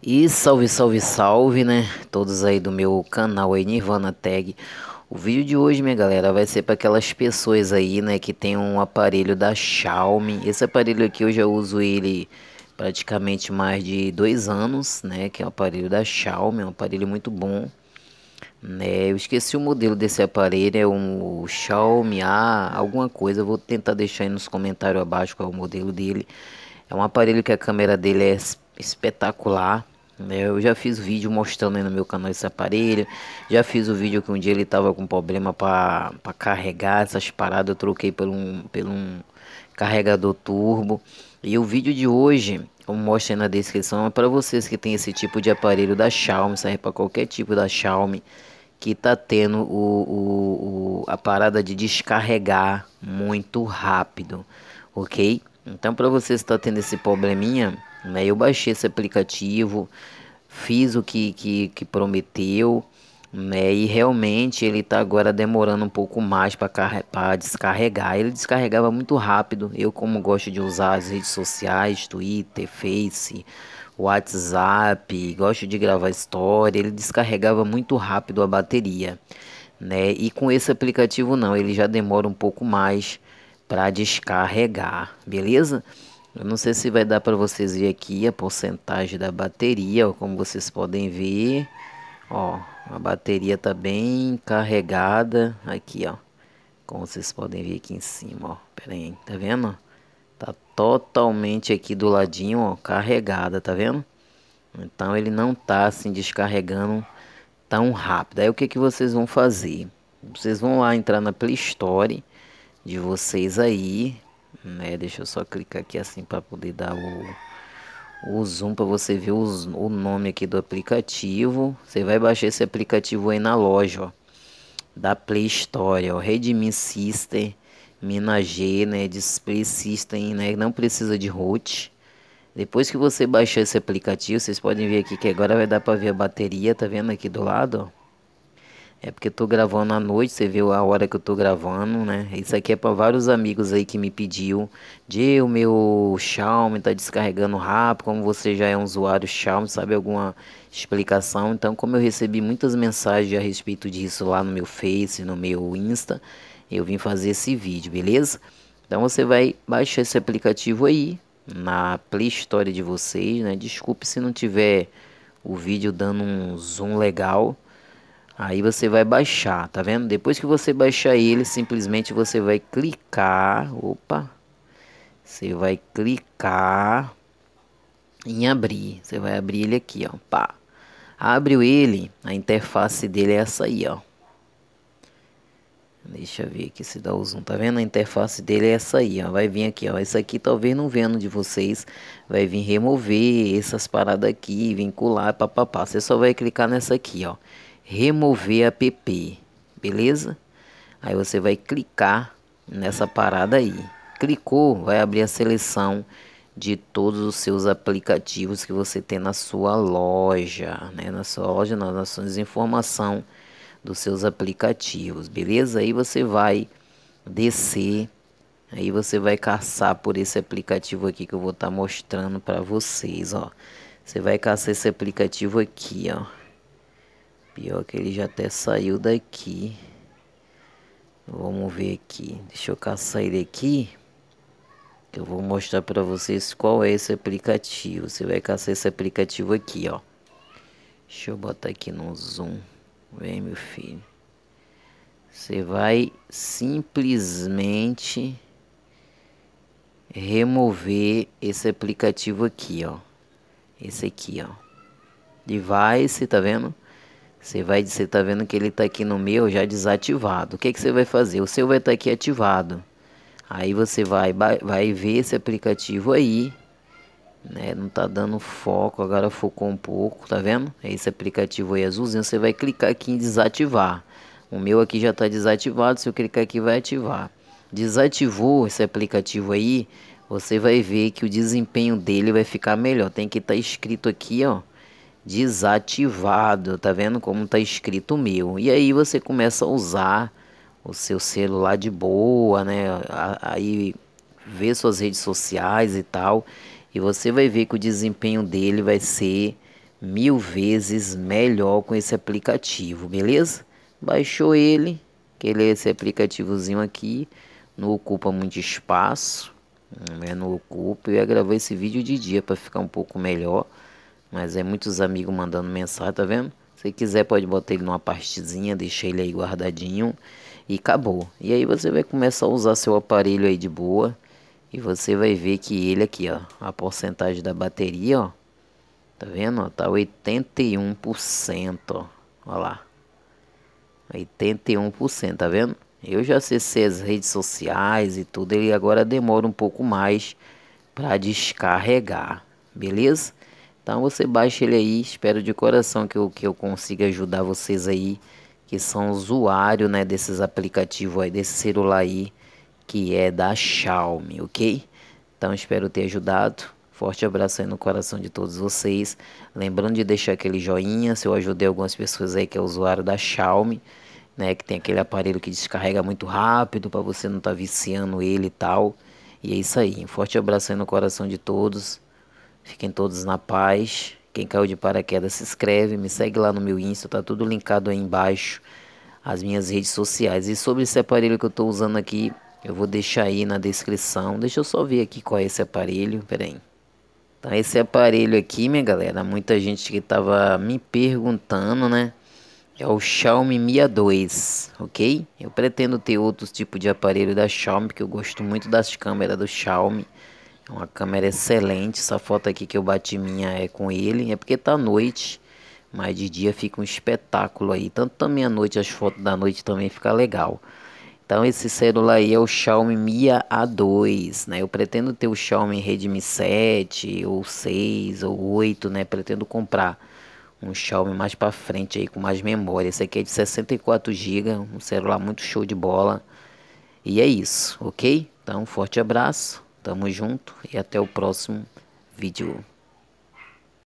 E salve, salve, salve, né? Todos aí do meu canal aí, Nirvana Tag. O vídeo de hoje, minha galera, vai ser para aquelas pessoas aí, né, que tem um aparelho da Xiaomi. Esse aparelho aqui eu já uso ele praticamente mais de dois anos, né, que é um aparelho da Xiaomi, é um aparelho muito bom. Né, eu esqueci o modelo desse aparelho, é um Xiaomi A, alguma coisa. Eu vou tentar deixar aí nos comentários abaixo qual é o modelo dele. É um aparelho que a câmera dele é espetacular. Né? Eu já fiz vídeo mostrando no meu canal esse aparelho. Já fiz o vídeo que um dia ele tava com problema para carregar essas paradas. Eu troquei por um, por um carregador turbo. E o vídeo de hoje, como mostra na descrição, é para vocês que tem esse tipo de aparelho da Xiaomi. Serve para qualquer tipo da Xiaomi. Que tá tendo o, o, o, a parada de descarregar muito rápido. Ok? Então para vocês que tá tendo esse probleminha né? Eu baixei esse aplicativo, fiz o que, que, que prometeu, né? E realmente ele está agora demorando um pouco mais para descarregar. Ele descarregava muito rápido. Eu, como gosto de usar as redes sociais, Twitter, Face, WhatsApp, gosto de gravar história, ele descarregava muito rápido a bateria, né? E com esse aplicativo não, ele já demora um pouco mais para descarregar, beleza? Eu não sei se vai dar para vocês ver aqui a porcentagem da bateria, ó, como vocês podem ver. Ó, a bateria tá bem carregada aqui, ó. Como vocês podem ver aqui em cima, ó. Pera aí, tá vendo? Tá totalmente aqui do ladinho, ó, carregada, tá vendo? Então ele não tá assim descarregando tão rápido. Aí o que que vocês vão fazer? Vocês vão lá entrar na Play Store de vocês aí, né? Deixa eu só clicar aqui assim para poder dar o, o zoom para você ver os, o nome aqui do aplicativo. Você vai baixar esse aplicativo aí na loja, ó, da Play Store, ó, Redmi System, Mina G, né? Display System, né? Não precisa de root. Depois que você baixar esse aplicativo, vocês podem ver aqui que agora vai dar para ver a bateria, tá vendo aqui do lado, ó é porque eu tô gravando à noite, você viu a hora que eu tô gravando, né? Isso aqui é para vários amigos aí que me pediu. De o meu Xiaomi tá descarregando rápido, como você já é um usuário Xiaomi, sabe alguma explicação? Então, como eu recebi muitas mensagens a respeito disso lá no meu Face, no meu Insta, eu vim fazer esse vídeo, beleza? Então você vai baixar esse aplicativo aí na Play Store de vocês, né? Desculpe se não tiver o vídeo dando um zoom legal Aí você vai baixar, tá vendo? Depois que você baixar ele, simplesmente você vai clicar, opa. Você vai clicar em abrir. Você vai abrir ele aqui, ó, pá. Abriu ele, a interface dele é essa aí, ó. Deixa eu ver aqui se dá o zoom, tá vendo? A interface dele é essa aí, ó. Vai vir aqui, ó. Isso aqui talvez não vendo de vocês. Vai vir remover essas paradas aqui, vincular, papapá. Você só vai clicar nessa aqui, ó remover app, beleza? Aí você vai clicar nessa parada aí. Clicou, vai abrir a seleção de todos os seus aplicativos que você tem na sua loja, né? Na sua loja, nas ações de informação dos seus aplicativos, beleza? Aí você vai descer, aí você vai caçar por esse aplicativo aqui que eu vou estar tá mostrando para vocês, ó. Você vai caçar esse aplicativo aqui, ó. Pior que ele já até saiu daqui. Vamos ver aqui. Deixa eu caçar ele aqui. Eu vou mostrar para vocês qual é esse aplicativo. Você vai caçar esse aplicativo aqui, ó. Deixa eu botar aqui no zoom. Vem, meu filho. Você vai simplesmente remover esse aplicativo aqui, ó. Esse aqui, ó. Device, tá vendo? Você vai, você tá vendo que ele está aqui no meu já desativado. O que que você vai fazer? O seu vai estar tá aqui ativado. Aí você vai, vai ver esse aplicativo aí, né? Não tá dando foco, agora focou um pouco, tá vendo? É esse aplicativo aí azulzinho, você vai clicar aqui em desativar. O meu aqui já está desativado, se eu clicar aqui vai ativar. Desativou esse aplicativo aí, você vai ver que o desempenho dele vai ficar melhor. Tem que estar tá escrito aqui, ó desativado, tá vendo como tá escrito meu? E aí você começa a usar o seu celular de boa, né? Aí ver suas redes sociais e tal, e você vai ver que o desempenho dele vai ser mil vezes melhor com esse aplicativo, beleza? Baixou ele, que ele é esse aplicativozinho aqui, não ocupa muito espaço, né? não ocupa. Eu gravar esse vídeo de dia para ficar um pouco melhor. Mas é muitos amigos mandando mensagem, tá vendo? Se quiser pode botar ele numa partezinha deixar ele aí guardadinho e acabou. E aí você vai começar a usar seu aparelho aí de boa e você vai ver que ele aqui, ó, a porcentagem da bateria, ó, tá vendo? Tá ó, tá 81%, ó, ó lá. 81%, tá vendo? Eu já acessei as redes sociais e tudo, ele agora demora um pouco mais para descarregar, beleza? Então você baixa ele aí, espero de coração que eu, que eu consiga ajudar vocês aí, que são usuários né, desses aplicativos aí, desse celular aí, que é da Xiaomi, ok? Então espero ter ajudado. Forte abraço aí no coração de todos vocês. Lembrando de deixar aquele joinha, se eu ajudei algumas pessoas aí que é usuário da Xiaomi, né, que tem aquele aparelho que descarrega muito rápido para você não estar tá viciando ele e tal. E é isso aí. Um forte abraço aí no coração de todos. Fiquem todos na paz. Quem caiu de paraquedas, se inscreve, me segue lá no meu Insta, tá tudo linkado aí embaixo, as minhas redes sociais. E sobre esse aparelho que eu tô usando aqui, eu vou deixar aí na descrição. Deixa eu só ver aqui qual é esse aparelho, peraí. Tá, esse aparelho aqui, minha galera, muita gente que tava me perguntando, né? É o Xiaomi Mi A2, ok? Eu pretendo ter outros tipos de aparelho da Xiaomi, que eu gosto muito das câmeras do Xiaomi. Uma câmera excelente. Essa foto aqui que eu bati minha é com ele. É porque tá noite. Mas de dia fica um espetáculo aí. Tanto também à noite, as fotos da noite também fica legal. Então esse celular aí é o Xiaomi Mi A2, né? Eu pretendo ter o Xiaomi Redmi 7 ou 6 ou 8, né? Pretendo comprar um Xiaomi mais para frente aí com mais memória. Esse aqui é de 64 GB, um celular muito show de bola. E é isso, OK? Então, um forte abraço. Tamo junto e até o próximo vídeo.